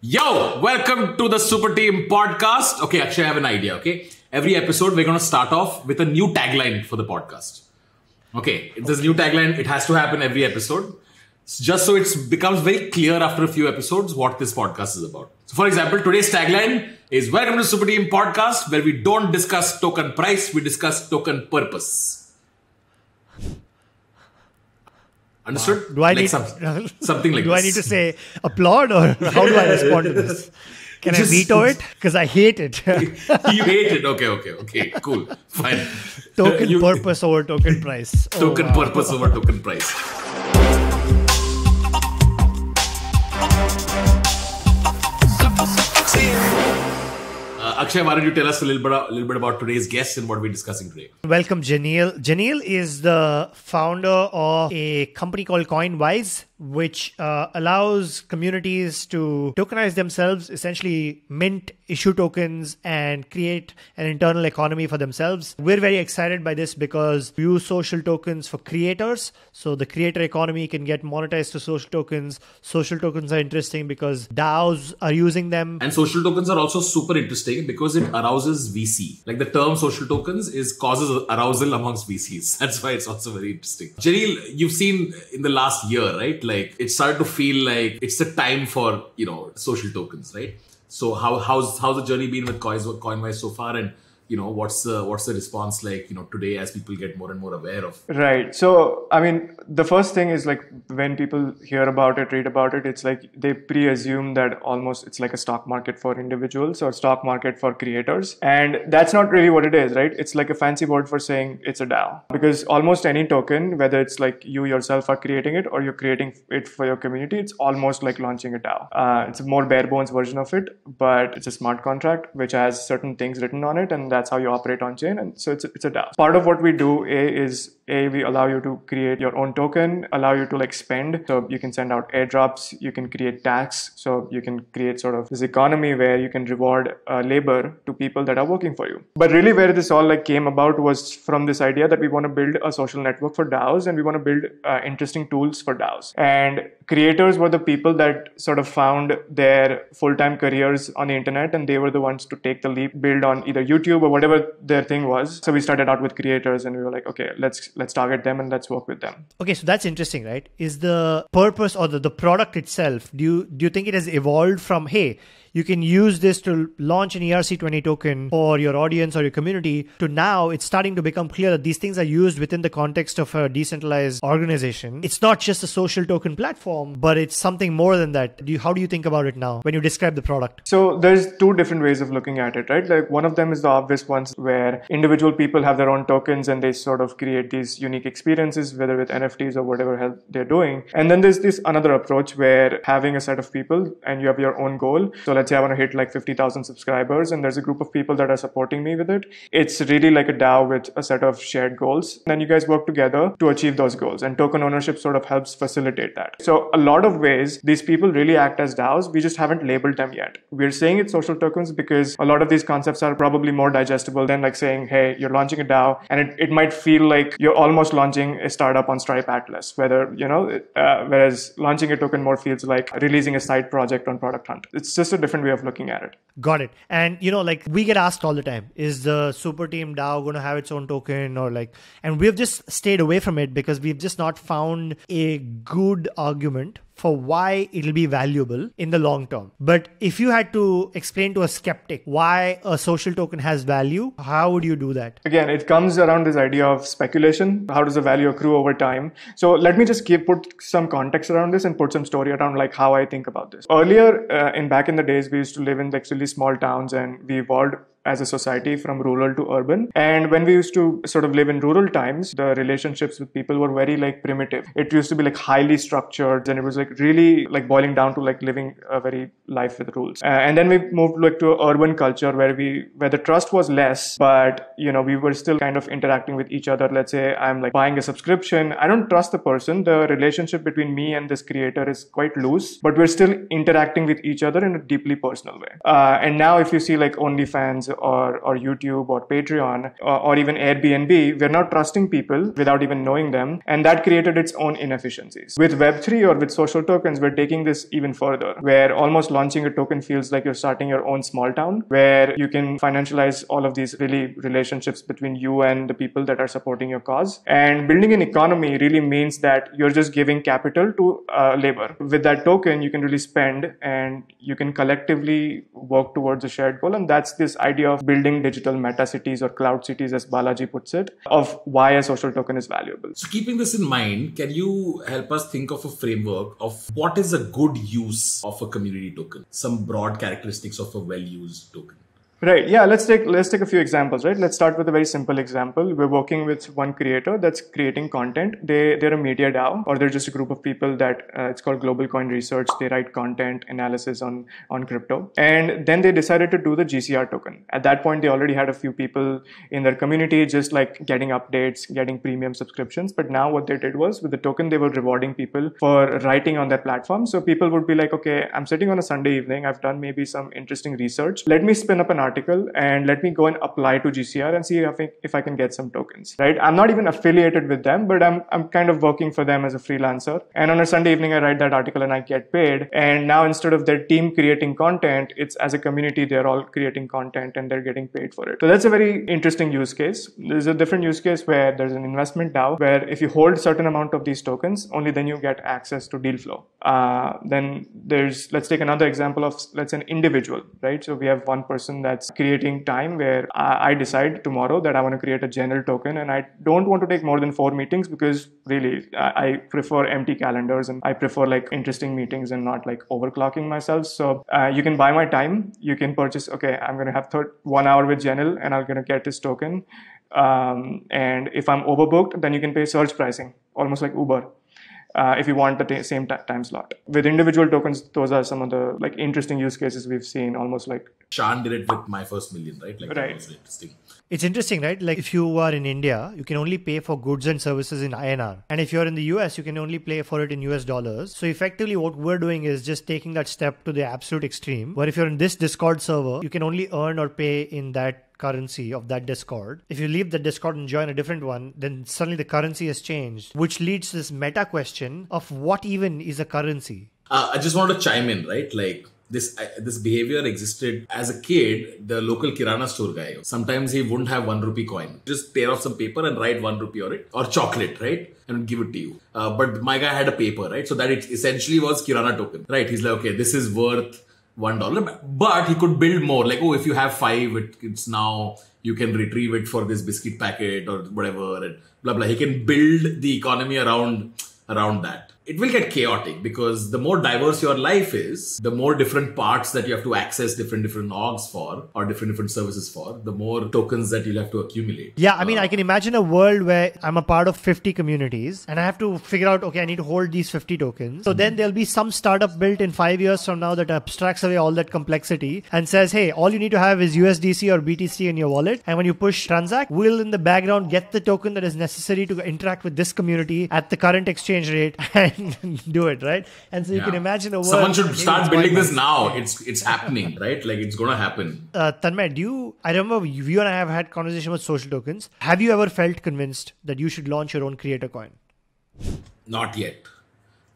Yo, welcome to the Super Team podcast. Okay, actually, I have an idea. Okay, every episode we're going to start off with a new tagline for the podcast. Okay, this new tagline it has to happen every episode, just so it becomes very clear after a few episodes what this podcast is about. So, for example, today's tagline is "Welcome to Super Team podcast," where we don't discuss token price, we discuss token purpose. Understood? Wow. Do I like need some, something like? do this. I need to say applaud or how do I respond to this? Can Just, I veto it? Because I hate it. you hate it. Okay, okay, okay. Cool. Fine. Token you, purpose over token price. Oh, token wow. purpose over token price. Uh, Akshay, why don't you tell us a little bit, a little bit about today's guest and what we're discussing today? Welcome, Janil. Janil is the founder of a company called CoinWise which uh, allows communities to tokenize themselves, essentially mint issue tokens and create an internal economy for themselves. We're very excited by this because we use social tokens for creators. So the creator economy can get monetized to social tokens. Social tokens are interesting because DAOs are using them. And social tokens are also super interesting because it arouses VC. Like the term social tokens is causes arousal amongst VCs. That's why it's also very interesting. Jeril, you've seen in the last year, right? like it started to feel like it's the time for you know social tokens, right? So how how's how's the journey been with Coinwise so far, and you know what's the what's the response like you know today as people get more and more aware of right so i mean the first thing is like when people hear about it read about it it's like they pre-assume that almost it's like a stock market for individuals or stock market for creators and that's not really what it is right it's like a fancy word for saying it's a dao because almost any token whether it's like you yourself are creating it or you're creating it for your community it's almost like launching a dao uh, it's a more bare bones version of it but it's a smart contract which has certain things written on it and that that's how you operate on chain. And so it's a, it's a DAO. Part of what we do a, is a we allow you to create your own token, allow you to like spend. So you can send out airdrops, you can create tax, so you can create sort of this economy where you can reward uh, labor to people that are working for you. But really, where this all like came about was from this idea that we want to build a social network for DAOs and we want to build uh, interesting tools for DAOs. And creators were the people that sort of found their full-time careers on the internet, and they were the ones to take the leap, build on either YouTube or whatever their thing was. So we started out with creators and we were like, okay, let's let's target them and let's work with them. Okay, so that's interesting, right? Is the purpose or the, the product itself, do you do you think it has evolved from hey, you can use this to launch an ERC20 token for your audience or your community to now it's starting to become clear that these things are used within the context of a decentralized organization. It's not just a social token platform, but it's something more than that. Do you, how do you think about it now when you describe the product? So there's two different ways of looking at it, right? Like one of them is the obvious ones where individual people have their own tokens and they sort of create these unique experiences, whether with NFTs or whatever they're doing. And then there's this another approach where having a set of people and you have your own goal. So let's say I want to hit like 50,000 subscribers and there's a group of people that are supporting me with it. It's really like a DAO with a set of shared goals. And then you guys work together to achieve those goals and token ownership sort of helps facilitate that. So a lot of ways these people really act as DAOs. We just haven't labeled them yet. We're saying it's social tokens because a lot of these concepts are probably more digestible than like saying, hey, you're launching a DAO and it, it might feel like you're almost launching a startup on Stripe Atlas, whether, you know, uh, whereas launching a token more feels like releasing a side project on Product Hunt. It's just a different way of looking at it. Got it. And you know, like we get asked all the time, is the super team DAO going to have its own token or like, and we've just stayed away from it because we've just not found a good argument for why it'll be valuable in the long term. But if you had to explain to a skeptic why a social token has value, how would you do that? Again, it comes around this idea of speculation. How does the value accrue over time? So let me just keep, put some context around this and put some story around like how I think about this. Earlier, uh, in back in the days, we used to live in like really small towns and we evolved as a society from rural to urban. And when we used to sort of live in rural times, the relationships with people were very like primitive. It used to be like highly structured and it was like really like boiling down to like living a very life with rules. Uh, and then we moved like to urban culture where we where the trust was less, but you know, we were still kind of interacting with each other. Let's say I'm like buying a subscription. I don't trust the person. The relationship between me and this creator is quite loose, but we're still interacting with each other in a deeply personal way. Uh, and now if you see like OnlyFans or, or YouTube or Patreon or, uh, or even Airbnb, we're not trusting people without even knowing them. And that created its own inefficiencies. With Web3 or with social tokens, we're taking this even further, where almost launching a token feels like you're starting your own small town, where you can financialize all of these really relationships between you and the people that are supporting your cause. And building an economy really means that you're just giving capital to uh, labor. With that token, you can really spend and you can collectively work towards a shared goal. And that's this idea idea of building digital meta cities or cloud cities, as Balaji puts it, of why a social token is valuable. So, keeping this in mind, can you help us think of a framework of what is a good use of a community token? Some broad characteristics of a well used token. Right. Yeah. Let's take let's take a few examples. Right. Let's start with a very simple example. We're working with one creator that's creating content. They they're a media DAO or they're just a group of people that uh, it's called Global Coin Research. They write content analysis on on crypto, and then they decided to do the GCR token. At that point, they already had a few people in their community just like getting updates, getting premium subscriptions. But now what they did was with the token, they were rewarding people for writing on their platform. So people would be like, okay, I'm sitting on a Sunday evening. I've done maybe some interesting research. Let me spin up an article and let me go and apply to GCR and see if I, if I can get some tokens, right? I'm not even affiliated with them, but I'm, I'm kind of working for them as a freelancer. And on a Sunday evening, I write that article and I get paid. And now instead of their team creating content, it's as a community, they're all creating content and they're getting paid for it. So that's a very interesting use case. There's a different use case where there's an investment DAO where if you hold certain amount of these tokens, only then you get access to deal flow. Uh, then there's, let's take another example of, let's say an individual, right? So we have one person that that's creating time where I, I decide tomorrow that I want to create a general token and I don't want to take more than four meetings because really I, I prefer empty calendars and I prefer like interesting meetings and not like overclocking myself. So uh, you can buy my time. You can purchase, okay, I'm going to have third, one hour with General, and I'm going to get this token. Um, and if I'm overbooked, then you can pay surge pricing, almost like Uber uh, if you want the t- same t- time slot. With individual tokens, those are some of the like interesting use cases we've seen. Almost like Sean did it with my first million, right? Like right. interesting. It's interesting, right? Like if you are in India, you can only pay for goods and services in INR, and if you're in the US, you can only pay for it in US dollars. So effectively, what we're doing is just taking that step to the absolute extreme. Where if you're in this Discord server, you can only earn or pay in that currency of that Discord. If you leave the Discord and join a different one, then suddenly the currency has changed, which leads to this meta question of what even is a currency. Uh, I just want to chime in, right? Like this uh, this behavior existed as a kid. The local kirana store guy sometimes he wouldn't have one rupee coin. Just tear off some paper and write one rupee on it or chocolate, right? And give it to you. Uh, but my guy had a paper, right? So that it essentially was kirana token, right? He's like, okay, this is worth one dollar, but he could build more. Like, oh, if you have five, it, it's now you can retrieve it for this biscuit packet or whatever, and blah blah. He can build the economy around around that it will get chaotic because the more diverse your life is, the more different parts that you have to access different different orgs for or different different services for, the more tokens that you'll have to accumulate. Yeah, I mean, uh, I can imagine a world where I'm a part of 50 communities and I have to figure out, okay, I need to hold these 50 tokens. So mm-hmm. then there'll be some startup built in five years from now that abstracts away all that complexity and says, hey, all you need to have is USDC or BTC in your wallet. And when you push transact, we'll in the background get the token that is necessary to interact with this community at the current exchange rate. And do it, right? And so you yeah. can imagine a world. Someone should start building this now. It's it's happening, right? Like it's gonna happen. Uh, Tanmay, do you? I remember you and I have had conversation about social tokens. Have you ever felt convinced that you should launch your own creator coin? Not yet.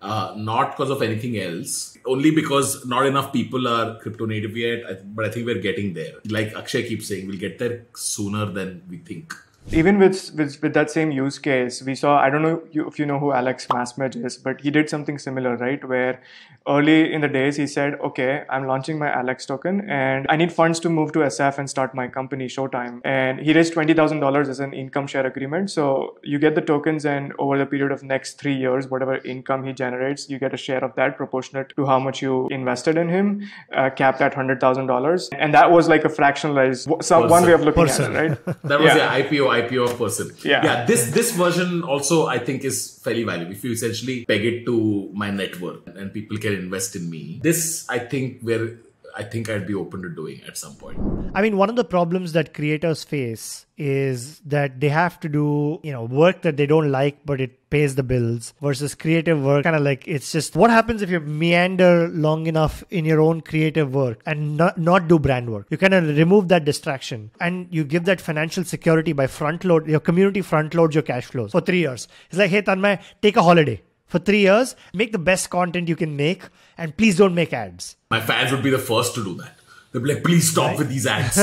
Uh, not because of anything else, only because not enough people are crypto native yet. But I think we're getting there. Like Akshay keeps saying, we'll get there sooner than we think even with, with, with that same use case, we saw I don't know if you know who Alex Masmej is, but he did something similar, right? Where early in the days he said, "Okay, I'm launching my Alex token, and I need funds to move to SF and start my company Showtime." And he raised twenty thousand dollars as an income share agreement. So you get the tokens, and over the period of next three years, whatever income he generates, you get a share of that proportionate to how much you invested in him, uh, capped at hundred thousand dollars. And that was like a fractionalized some, one way of looking person. at it, right? that was yeah. the IPO IPO of person. Yeah. Yeah. This this version also I think is fairly valuable. If you essentially peg it to my network and people can invest in me. This I think where I think I'd be open to doing at some point. I mean, one of the problems that creators face is that they have to do, you know, work that they don't like, but it pays the bills versus creative work. Kind of like it's just what happens if you meander long enough in your own creative work and not, not do brand work. You kind of remove that distraction and you give that financial security by front load, your community front loads your cash flows for three years. It's like, hey, Tanmay, take a holiday for three years. Make the best content you can make, and please don't make ads. My fans would be the first to do that. They'd be like, please stop right? with these ads.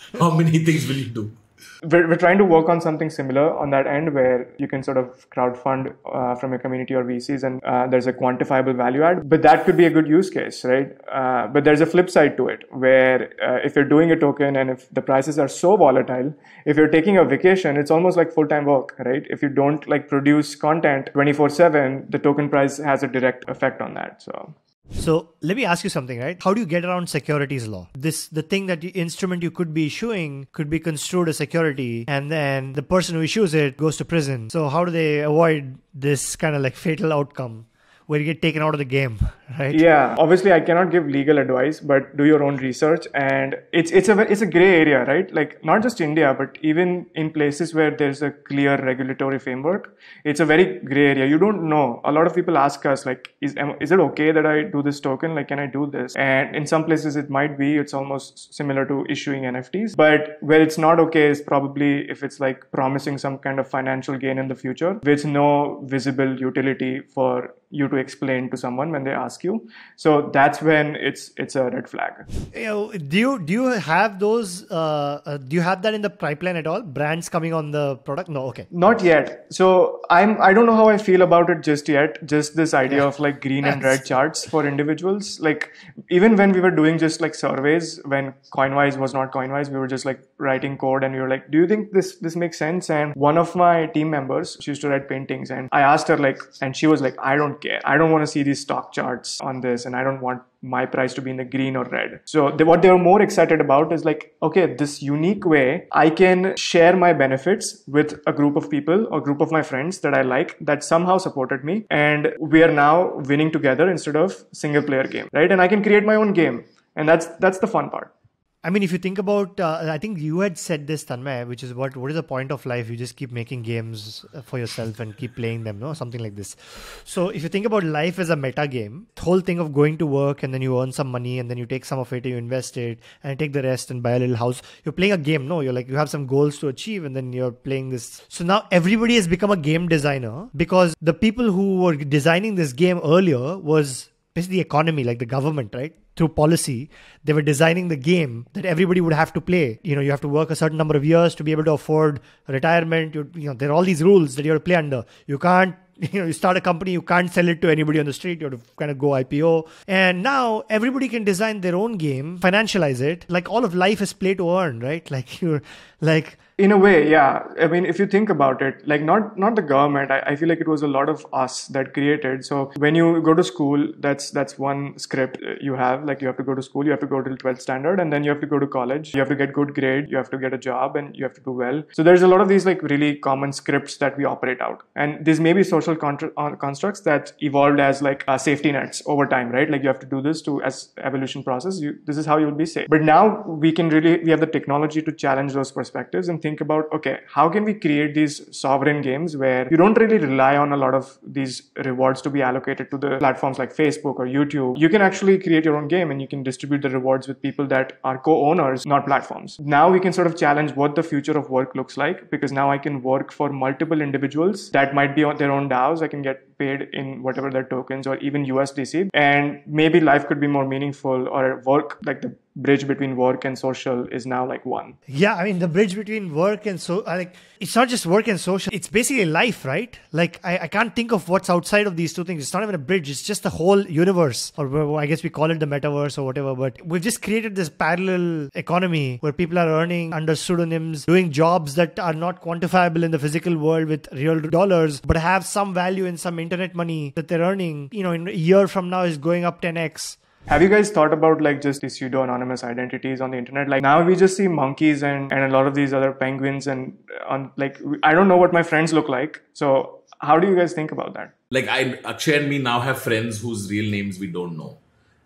How many things will you do? We're, we're trying to work on something similar on that end where you can sort of crowd fund uh, from your community or VCs and uh, there's a quantifiable value add, but that could be a good use case, right? Uh, but there's a flip side to it where uh, if you're doing a token and if the prices are so volatile, if you're taking a vacation, it's almost like full time work, right? If you don't like produce content 24 7, the token price has a direct effect on that. So so let me ask you something, right? How do you get around securities law? This the thing that the instrument you could be issuing could be construed as security, and then the person who issues it goes to prison. So how do they avoid this kind of like fatal outcome? where you get taken out of the game, right? Yeah, obviously I cannot give legal advice, but do your own research, and it's it's a it's a gray area, right? Like not just India, but even in places where there's a clear regulatory framework, it's a very gray area. You don't know. A lot of people ask us like, is is it okay that I do this token? Like, can I do this? And in some places it might be. It's almost similar to issuing NFTs, but where it's not okay is probably if it's like promising some kind of financial gain in the future with no visible utility for you to explain to someone when they ask you so that's when it's it's a red flag you know, do you do you have those uh, uh, do you have that in the pipeline at all brands coming on the product no okay not yet so i'm i don't know how i feel about it just yet just this idea yeah. of like green that's... and red charts for individuals like even when we were doing just like surveys when coinwise was not coinwise we were just like writing code and we were like do you think this this makes sense and one of my team members she used to write paintings and i asked her like and she was like i don't Okay, care. I don't want to see these stock charts on this and I don't want my price to be in the green or red. So they, what they were more excited about is like, okay, this unique way I can share my benefits with a group of people or group of my friends that I like that somehow supported me. And we are now winning together instead of single player game, right? And I can create my own game. And that's, that's the fun part. I mean, if you think about, uh, I think you had said this, Tanmay, which is what what is the point of life? You just keep making games uh, for yourself and keep playing them, no? Something like this. So if you think about life as a meta game, the whole thing of going to work and then you earn some money and then you take some of it, and you invest it, and take the rest and buy a little house. You're playing a game, no? You're like you have some goals to achieve and then you're playing this. So now everybody has become a game designer because the people who were designing this game earlier was basically the economy, like the government, right? through policy they were designing the game that everybody would have to play you know you have to work a certain number of years to be able to afford retirement you, you know there are all these rules that you have to play under you can't you know you start a company you can't sell it to anybody on the street you have to kind of go ipo and now everybody can design their own game financialize it like all of life is play to earn right like you're like in a way yeah i mean if you think about it like not not the government I, I, feel like it was a lot of us that created so when you go to school that's that's one script you have like you have to go to school you have to go to 12th standard and then you have to go to college you have to get good grade you have to get a job and you have to do well so there's a lot of these like really common scripts that we operate out and these may be social contra- uh, constructs that evolved as like uh, safety nets over time right like you have to do this to as evolution process you this is how you'll be safe but now we can really we have the technology to challenge those perspectives and think about okay how can we create these sovereign games where you don't really rely on a lot of these rewards to be allocated to the platforms like facebook or youtube you can actually create your own game and you can distribute the rewards with people that are co-owners not platforms now we can sort of challenge what the future of work looks like because now i can work for multiple individuals that might be on their own daos i can get paid in whatever their tokens or even USDC. And maybe life could be more meaningful or work like the bridge between work and social is now like one. Yeah, I mean the bridge between work and so uh, like it's not just work and social. It's basically life, right? Like I, I can't think of what's outside of these two things. It's not even a bridge. It's just the whole universe, or I guess we call it the metaverse or whatever. But we've just created this parallel economy where people are earning under pseudonyms, doing jobs that are not quantifiable in the physical world with real dollars, but have some value in some internet money that they're earning, you know, in a year from now is going up 10x. Have you guys thought about like just these pseudo anonymous identities on the internet? Like now we just see monkeys and, and a lot of these other penguins and on like I don't know what my friends look like. So how do you guys think about that? Like I Akshay and me now have friends whose real names we don't know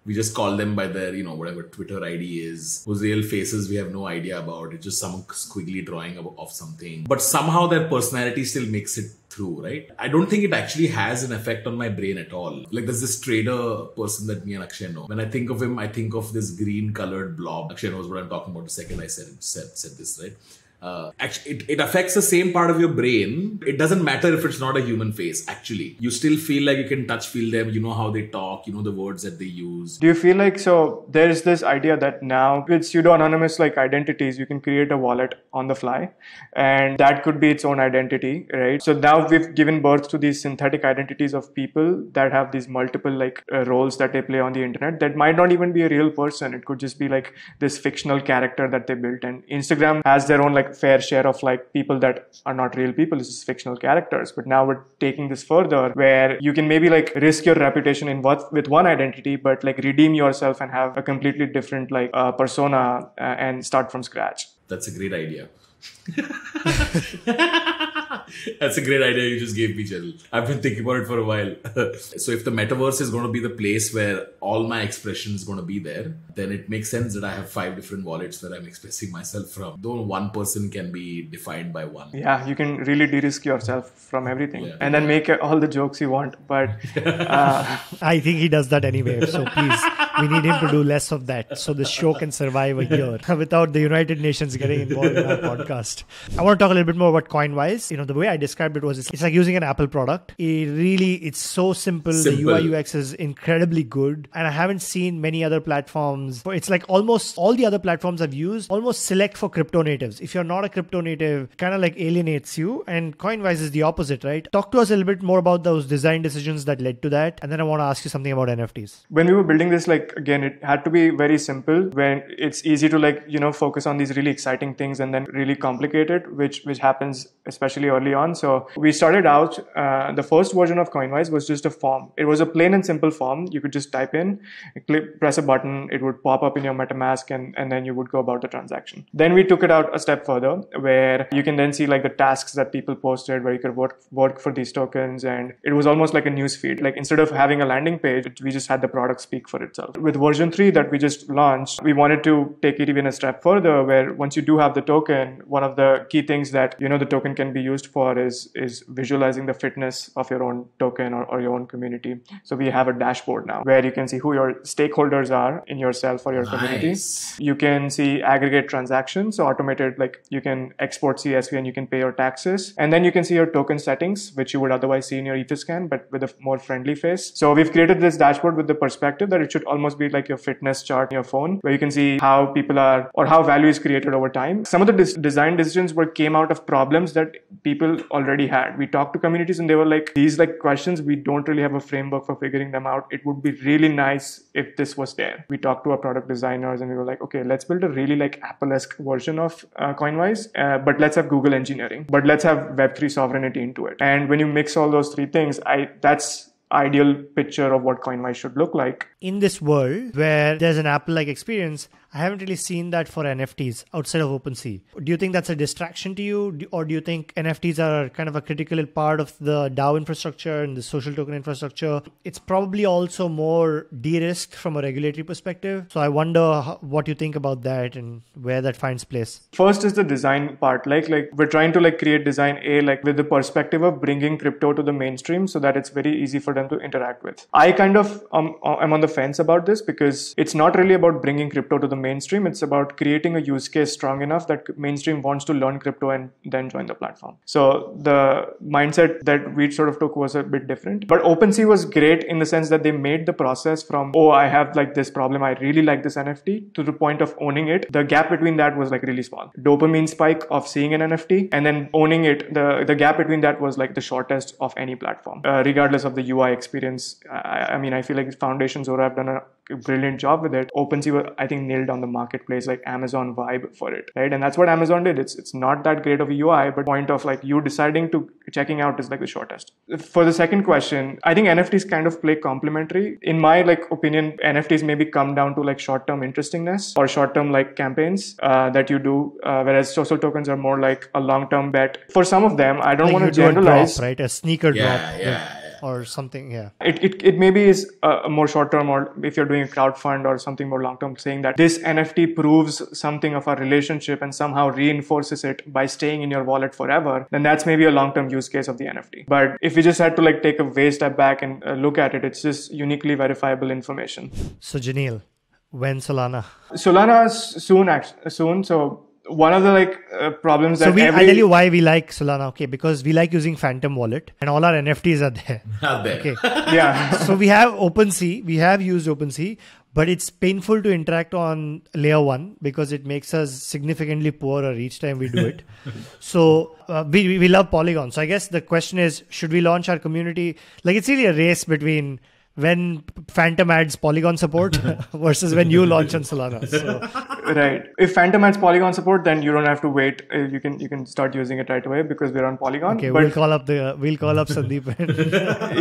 we just call them by their you know whatever twitter id is whose real faces we have no idea about it's just some squiggly drawing of something but somehow their personality still makes it through right i don't think it actually has an effect on my brain at all like there's this trader person that me and akshay know when i think of him i think of this green colored blob akshay knows what i'm talking about the second i said, said, said this right uh, actually, it, it affects the same part of your brain. It doesn't matter if it's not a human face, actually. You still feel like you can touch feel them, you know how they talk, you know the words that they use. Do you feel like so there's this idea that now with pseudo anonymous like identities, you can create a wallet on the fly and that could be its own identity, right? So now we've given birth to these synthetic identities of people that have these multiple like uh, roles that they play on the internet that might not even be a real person. It could just be like this fictional character that they built. And Instagram has their own like fair share of like people that are not real people it's just fictional characters but now we're taking this further where you can maybe like risk your reputation in what with one identity but like redeem yourself and have a completely different like uh, persona uh, and start from scratch that's a great idea That's a great idea you just gave me, Cheryl. I've been thinking about it for a while. so if the metaverse is going to be the place where all my expression is going to be there, then it makes sense that I have five different wallets that I'm expressing myself from. Though one person can be defined by one. Yeah, you can really de-risk yourself from everything, yeah. and then make all the jokes you want. But uh... I think he does that anyway. So please. we need him to do less of that so the show can survive a year without the United Nations getting involved in our podcast. I want to talk a little bit more about CoinWise. You know, the way I described it was it's, it's like using an Apple product. It really, it's so simple. simple. The UI UX is incredibly good. And I haven't seen many other platforms. It's like almost all the other platforms I've used, almost select for crypto natives. If you're not a crypto native, kind of like alienates you. And CoinWise is the opposite, right? Talk to us a little bit more about those design decisions that led to that. And then I want to ask you something about NFTs. When we were building this, like like again it had to be very simple when it's easy to like you know focus on these really exciting things and then really complicate it which which happens especially early on so we started out uh, the first version of coinwise was just a form it was a plain and simple form you could just type in click, press a button it would pop up in your metamask and and then you would go about the transaction then we took it out a step further where you can then see like the tasks that people posted where you could work work for these tokens and it was almost like a news feed like instead of having a landing page we just had the product speak for itself with version 3 that we just launched, we wanted to take it even a step further where once you do have the token, one of the key things that you know the token can be used for is is visualizing the fitness of your own token or, or your own community. So we have a dashboard now where you can see who your stakeholders are in yourself or your nice. community. You can see aggregate transactions, so automated like you can export CSV and you can pay your taxes. And then you can see your token settings, which you would otherwise see in your Etherscan, but with a more friendly face. So we've created this dashboard with the perspective that it should almost almost be like your fitness chart in your phone where you can see how people are or how value is created over time. Some of the design decisions were came out of problems that people already had. We talked to communities and they were like, these like questions, we don't really have a framework for figuring them out. It would be really nice if this was there. We talked to our product designers and we were like, okay, let's build a really like Apple-esque version of uh, CoinWise, uh, but let's have Google engineering, but let's have Web3 sovereignty into it. And when you mix all those three things, I that's ideal picture of what CoinWise should look like. In this world where there's an Apple like experience, I haven't really seen that for NFTs outside of OpenSea. Do you think that's a distraction to you, or do you think NFTs are kind of a critical part of the DAO infrastructure and the social token infrastructure? It's probably also more de-risked from a regulatory perspective. So I wonder what you think about that and where that finds place. First is the design part. Like like we're trying to like create design A like with the perspective of bringing crypto to the mainstream so that it's very easy for them to interact with. I kind of um, uh, am on the fence about this because it's not really about bringing crypto to the mainstream. It's about creating a use case strong enough that mainstream wants to learn crypto and then join the platform. So the mindset that we sort of took was a bit different. But OpenSea was great in the sense that they made the process from, oh, I have like this problem, I really like this NFT, to the point of owning it. The gap between that was like really small. Dopamine spike of seeing an NFT and then owning it, the, the gap between that was like the shortest of any platform, uh, regardless of the UI experience. I, I mean, I feel like Foundation Zora have done a brilliant job with it. OpenSea, I think, nailed on the marketplace like Amazon Vibe for it, right? And that's what Amazon did. It's it's not that great of a UI, but point of like you deciding to checking out is like the shortest. For the second question, I think NFTs kind of play complementary. In my like opinion, NFTs maybe come down to like short-term interestingness or short-term like campaigns uh, that you do, uh, whereas social tokens are more like a long-term bet. For some of them, I don't like want to generalize. Drop, right, a sneaker yeah, drop. Yeah. yeah or something yeah it, it, it maybe is a more short term or if you're doing a crowd fund or something more long term saying that this nft proves something of our relationship and somehow reinforces it by staying in your wallet forever then that's maybe a long term use case of the nft but if we just had to like take a way step back and uh, look at it it's just uniquely verifiable information so janil when solana solana soon actually soon so one of the like uh, problems so that we, every... i tell you why we like Solana. Okay, because we like using Phantom Wallet, and all our NFTs are there. there? Okay. yeah. so we have OpenSea. We have used OpenSea, but it's painful to interact on layer one because it makes us significantly poorer each time we do it. so uh, we we love Polygon. So I guess the question is, should we launch our community? Like it's really a race between when Phantom adds Polygon support versus when you launch on Solana. So Right. If Phantom has Polygon support, then you don't have to wait. Uh, you can you can start using it right away because we're on Polygon. Okay, but, we'll call up the uh, we'll call up Sandeep.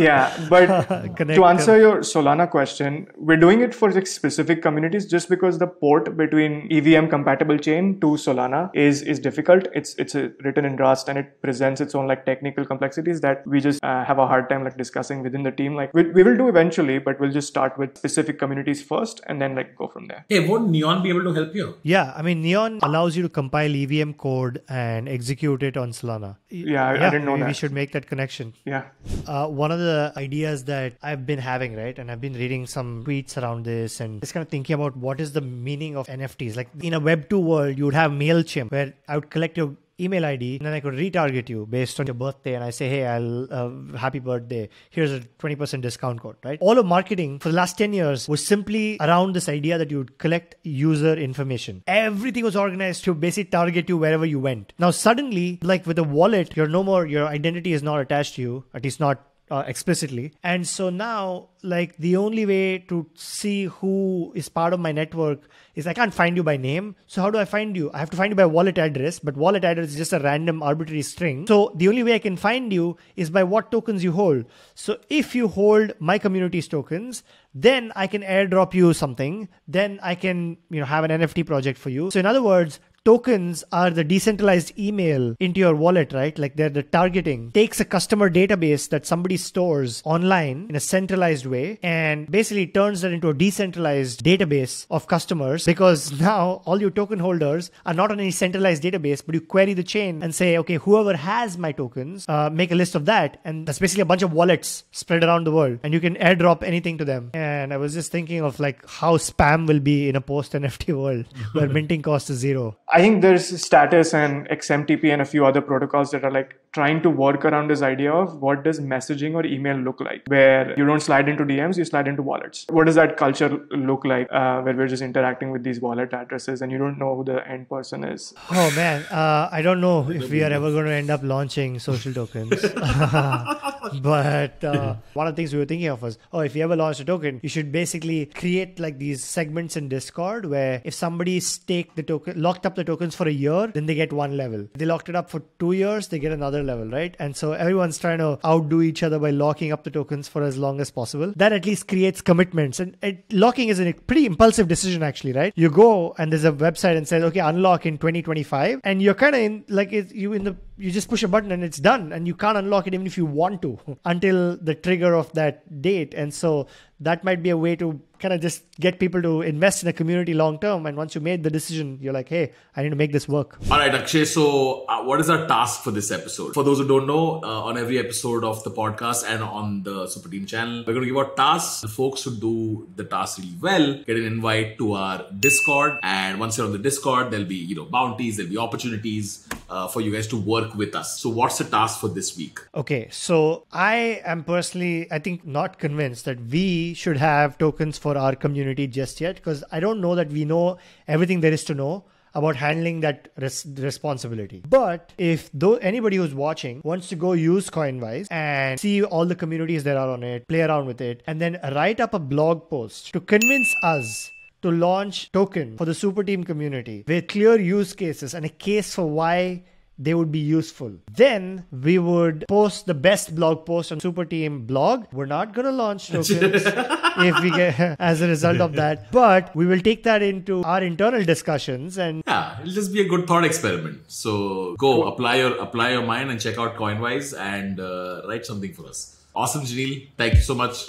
yeah, but Connect, to answer your Solana question, we're doing it for like specific communities just because the port between EVM compatible chain to Solana is is difficult. It's it's written in Rust and it presents its own like technical complexities that we just uh, have a hard time like discussing within the team. Like we, we will do eventually, but we'll just start with specific communities first and then like go from there. Hey, won't Neon be able to help you? you. Yeah, I mean, Neon allows you to compile EVM code and execute it on Solana. Yeah, I, yeah, I didn't know we, that. We should make that connection. Yeah. Uh, one of the ideas that I've been having, right, and I've been reading some tweets around this and just kind of thinking about what is the meaning of NFTs. Like in a Web2 world, you would have MailChimp where I would collect your email ID, and then I could retarget you based on your birthday. And I say, hey, I'll uh, happy birthday. Here's a 20% discount code, right? All of marketing for the last 10 years was simply around this idea that you would collect user information. Everything was organized to basically target you wherever you went. Now, suddenly, like with a wallet, you're no more, your identity is not attached to you, at least not uh, explicitly. And so now, like, the only way to see who is part of my network is I can't find you by name. So, how do I find you? I have to find you by wallet address, but wallet address is just a random arbitrary string. So, the only way I can find you is by what tokens you hold. So, if you hold my community's tokens, then I can airdrop you something. Then I can, you know, have an NFT project for you. So, in other words, tokens are the decentralized email into your wallet, right? Like they're the targeting, takes a customer database that somebody stores online in a centralized way and basically turns that into a decentralized database of customers because now all your token holders are not on any centralized database, but you query the chain and say, okay, whoever has my tokens, uh, make a list of that. And that's basically a bunch of wallets spread around the world and you can airdrop anything to them. And I was just thinking of like how spam will be in a post NFT world where minting cost is zero. I think there's status and XMTP and a few other protocols that are like trying to work around this idea of what does messaging or email look like, where you don't slide into DMs, you slide into wallets. What does that culture look like uh, where we're just interacting with these wallet addresses and you don't know who the end person is? Oh man, uh, I don't know if we are ever going to end up launching social tokens. but uh, one of the things we were thinking of was, oh, if you ever launch a token, you should basically create like these segments in Discord where if somebody staked the token, locked up the tokens for a year, then they get one level. They locked it up for two years, they get another level, right? And so everyone's trying to outdo each other by locking up the tokens for as long as possible. That at least creates commitments. And it, locking is a pretty impulsive decision, actually, right? You go and there's a website and says, okay, unlock in 2025. And you're kind of in, like, it, you in the you just push a button and it's done and you can't unlock it even if you want to until the trigger of that date and so that might be a way to kind of just get people to invest in a community long term. And once you made the decision, you're like, hey, I need to make this work. All right, Akshay. So, uh, what is our task for this episode? For those who don't know, uh, on every episode of the podcast and on the Super Team channel, we're going to give out tasks. The folks who do the task really well get an invite to our Discord. And once you're on the Discord, there'll be, you know, bounties, there'll be opportunities uh, for you guys to work with us. So, what's the task for this week? Okay, so I am personally, I think, not convinced that we should have tokens for our community just yet because I don't know that we know everything there is to know about handling that res- responsibility. But if though anybody who's watching wants to go use Coinwise and see all the communities there are on it, play around with it, and then write up a blog post to convince us to launch token for the super team community with clear use cases and a case for why they would be useful. Then we would post the best blog post on Super Team blog. We're not going to launch tokens if we get as a result of that, but we will take that into our internal discussions and yeah, it'll just be a good thought experiment. So go apply your apply your mind and check out Coinwise and uh, write something for us. Awesome, Janil. Thank you so much.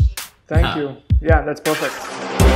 Thank yeah. you. Yeah, that's perfect.